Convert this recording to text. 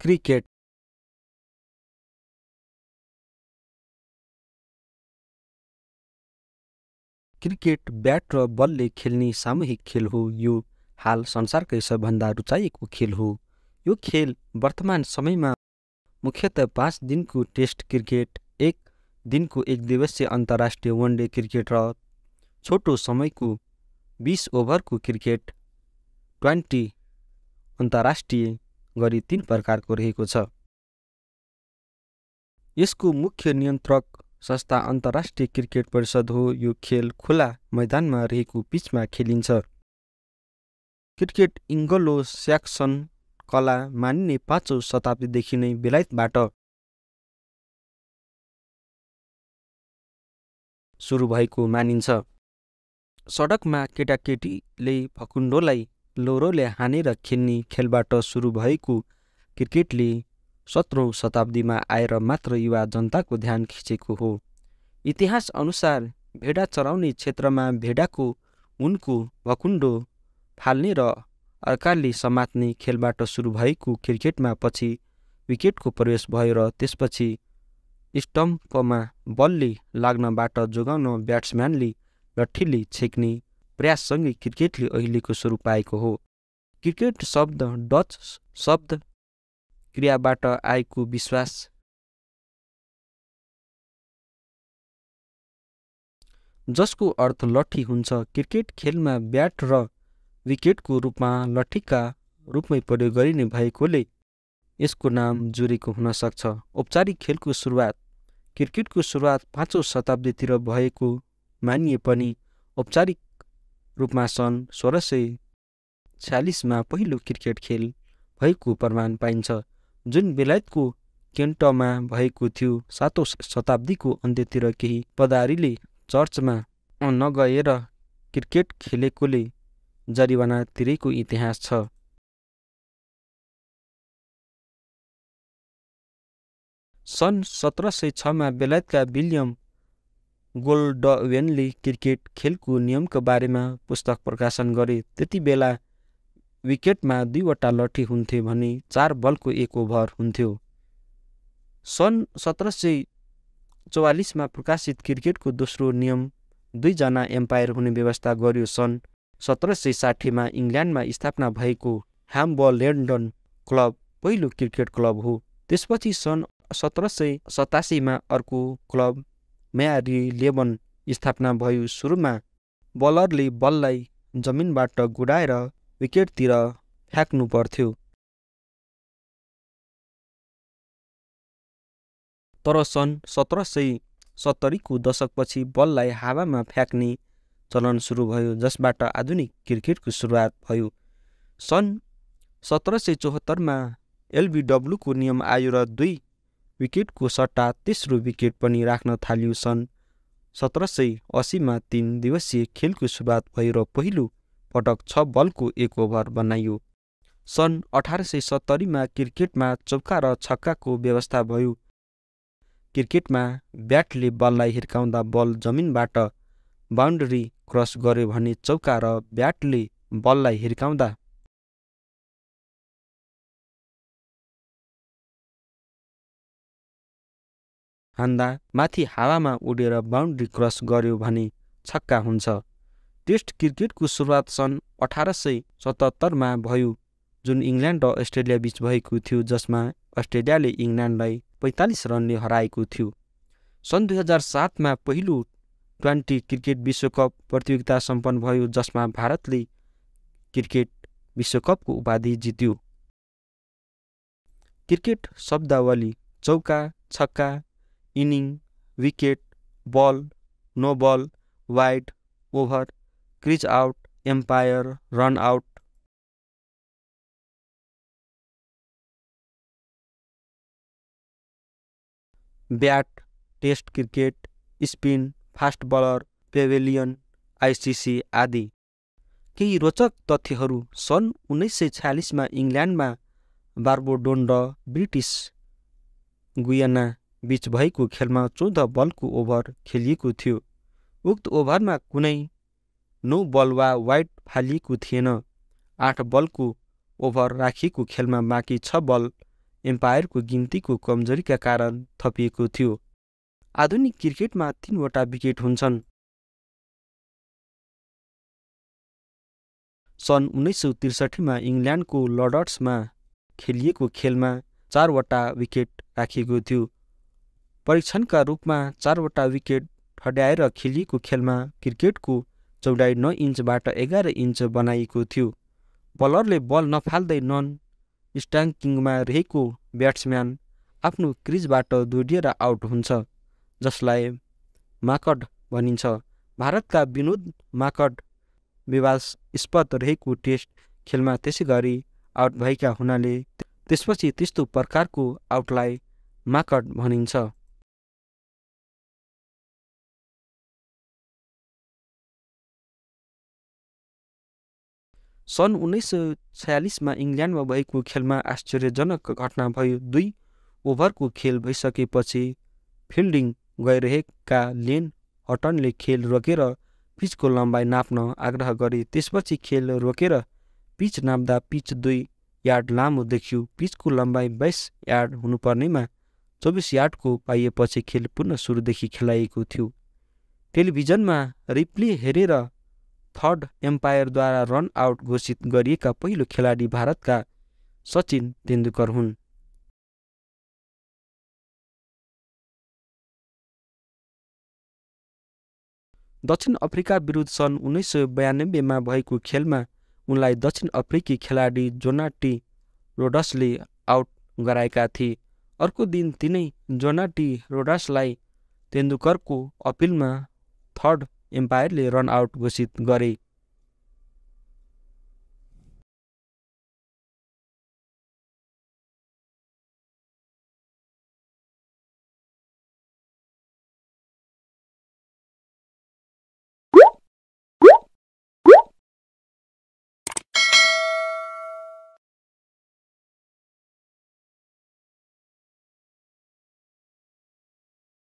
cricket cricket bat र बलले खेल्ने सामूहिक खेल हो यो हाल संसारकै सबभन्दा रुचाइएको खेल हो यो खेल वर्तमान समयमा मुख्यत पाँच दिनको टेस्ट क्रिकेट एक दिनको एक दिवसीय अन्तर्राष्ट्रिय वनडे क्रिकेट र छोटो समयको बिस ओभरको क्रिकेट ट्वेन्टी अन्तर्राष्ट्रिय गरी तीन प्रकारको रहेको छ यसको मुख्य नियन्त्रक संस्था अन्तर्राष्ट्रिय क्रिकेट परिषद हो यो खेल खुला मैदानमा रहेको पिचमा खेलिन्छ क्रिकेट इङ्गलो स्याक्सन कला मानिने पाँचौँ शताब्दीदेखि नै बेलायतबाट सुरु भएको मानिन्छ सडकमा केटाकेटीले फकुन्डोलाई लोरोले हानेर खेल्ने खेलबाट सुरु भएको क्रिकेटले सत्रौँ शताब्दीमा आएर मात्र युवा जनताको ध्यान खिचेको हो इतिहास अनुसार भेडा चराउने क्षेत्रमा भेडाको उनको भकुन्डो फाल्ने र अर्काले समात्ने खेलबाट सुरु भएको क्रिकेटमा पछि विकेटको प्रवेश भयो र त्यसपछि स्टम्पमा बलले लाग्नबाट जोगाउन ब्याट्सम्यानले लट्ठीले छेक्ने प्रयाससँगै क्रिकेटले अहिलेको स्वरूप पाएको हो क्रिकेट शब्द डच शब्द क्रियाबाट आएको विश्वास जसको अर्थ लट्ठी हुन्छ क्रिकेट खेलमा ब्याट र विकेटको रूपमा लट्ठीका रूपमै प्रयोग गरिने भएकोले यसको नाम जुरेको हुन सक्छ औपचारिक खेलको सुरुवात क्रिकेटको सुरुवात पाँचौँ शताब्दीतिर भएको मानिए पनि औपचारिक रूपमा सन् सोह्र सय छ्यालिसमा पहिलो क्रिकेट खेल भएको प्रमाण पाइन्छ जुन बेलायतको केन्टमा भएको थियो सातौँ शताब्दीको अन्त्यतिर केही पदारीले चर्चमा नगएर क्रिकेट खेलेकोले जरिवाना तिरेको इतिहास छ सन् सत्र सय छमा बेलायतका विलियम गोल्डवेनले क्रिकेट खेलको नियमको बारेमा पुस्तक प्रकाशन गरे त्यति बेला विकेटमा दुईवटा लट्ठी हुन्थे भने चार बलको एक ओभर हुन्थ्यो सन् सत्र सय चौवालिसमा प्रकाशित क्रिकेटको दोस्रो नियम दुईजना एम्पायर हुने व्यवस्था गर्यो सन् सत्र सय साठीमा इङ्ल्यान्डमा स्थापना भएको ह्याम्बल लेन्डन क्लब पहिलो क्रिकेट क्लब हो त्यसपछि सन् सत्र सय सतासीमा अर्को क्लब म्यारी लेबन स्थापना भयो सुरुमा बलरले बललाई जमिनबाट गुडाएर विकेटतिर फ्याँक्नु पर्थ्यो तर सन् सत्र सय सत्तरीको दशकपछि बललाई हावामा फ्याँक्ने चलन सुरु भयो जसबाट आधुनिक क्रिकेटको सुरुवात भयो सन् सत्र सय चौहत्तरमा एलबिडब्लुको नियम आयो र दुई विकेटको सट्टा तेस्रो विकेट पनि राख्न थाल्यो सन् सत्र सय असीमा तिन दिवसीय खेलको सुरुवात भएर पहिलो पटक छ बलको एक ओभर बनाइयो सन् अठार सय सत्तरीमा क्रिकेटमा चौका र छक्काको व्यवस्था भयो क्रिकेटमा ब्याटले बललाई हिर्काउँदा बल जमिनबाट बााउन्ड्री क्रस गर्यो भने चौका र ब्याटले बललाई हिर्काउँदा हान्दा माथि हावामा उडेर बााउन्ड्री क्रस गर्यो भने छक्का हुन्छ टेस्ट क्रिकेटको सुरुवात सन् अठार सय सतहत्तरमा भयो जुन इङ्ल्यान्ड र अस्ट्रेलिया बीच भएको थियो जसमा अस्ट्रेलियाले इङ्ल्यान्डलाई पैँतालिस रनले हराएको थियो सन् दुई हजार सातमा पहिलो ट्वेन्टी क्रिकेट विश्वकप प्रतियोगिता सम्पन्न भयो जसमा भारतले क्रिकेट विश्वकपको उपाधि जित्यो क्रिकेट शब्दावली चौका छक्का inning wicket ball no ball wide over crease out umpire run out bat test cricket spin fast bowler pavilion ICC आदि केही रोचक तथ्यहरू सन् उन्नाइस सय छ्यालिसमा इङ्ल्यान्डमा बार्बोडोन्ड ब्रिटिस गुयाना बीच भएको खेलमा चौध बलको ओभर खेलिएको थियो उक्त ओभरमा कुनै नौ बल वा वाइट फालिएको थिएन आठ बलको ओभर राखिएको खेलमा बाँकी छ बल एम्पायरको गिन्तीको कमजोरीका कारण थपिएको थियो आधुनिक क्रिकेटमा तिनवटा विकेट हुन्छन् सन् उन्नाइस सौ त्रिसठीमा इङ्ल्यान्डको लडर्समा खेलिएको खेलमा चारवटा विकेट राखिएको थियो परीक्षणका रूपमा चारवटा विकेट ठड्याएर खेलिएको खेलमा क्रिकेटको चौडाइ नौ इन्चबाट एघार इन्च बनाइएको थियो बलरले बल नफाल्दै नन स्ट्याङ्किङमा रहेको ब्याट्सम्यान आफ्नो क्रिजबाट दोडिएर आउट हुन्छ जसलाई माकड भनिन्छ भारतका विनोद माकड विवादास्पद रहेको टेस्ट खेलमा त्यसै गरी आउट भएका हुनाले त्यसपछि त्यस्तो प्रकारको आउटलाई माकड भनिन्छ सन् उन्नाइस सय छयालिसमा इङ्ल्यान्डमा भएको खेलमा आश्चर्यजनक घटना भयो दुई ओभरको खेल भइसकेपछि फिल्डिङ गइरहेका लेन हटनले खेल रोकेर पिचको लम्बाइ नाप्न आग्रह गरे त्यसपछि खेल रोकेर पिच नाप्दा पिच दुई यार्ड लामो देखियो पिचको लम्बाइ बाइस यार्ड हुनुपर्नेमा चौबिस यार्डको पाइएपछि खेल पुनः सुरुदेखि खेलाइएको थियो टेलिभिजनमा रिप्ले हेरेर थर्ड एम्पायरद्वारा रन आउट घोषित गरिएका पहिलो खेलाडी भारतका सचिन तेन्दुलकर हुन् दक्षिण अफ्रिका विरुद्ध सन् उन्नाइस सय बयानब्बेमा भएको खेलमा उनलाई दक्षिण अफ्रिकी खेलाडी जोनाटी रोडसले आउट गराएका थिए अर्को दिन तिनै जोनाटी रोडसलाई तेन्दुलकरको अपिलमा थर्ड एम्पायरले रन आउट घोषित गरे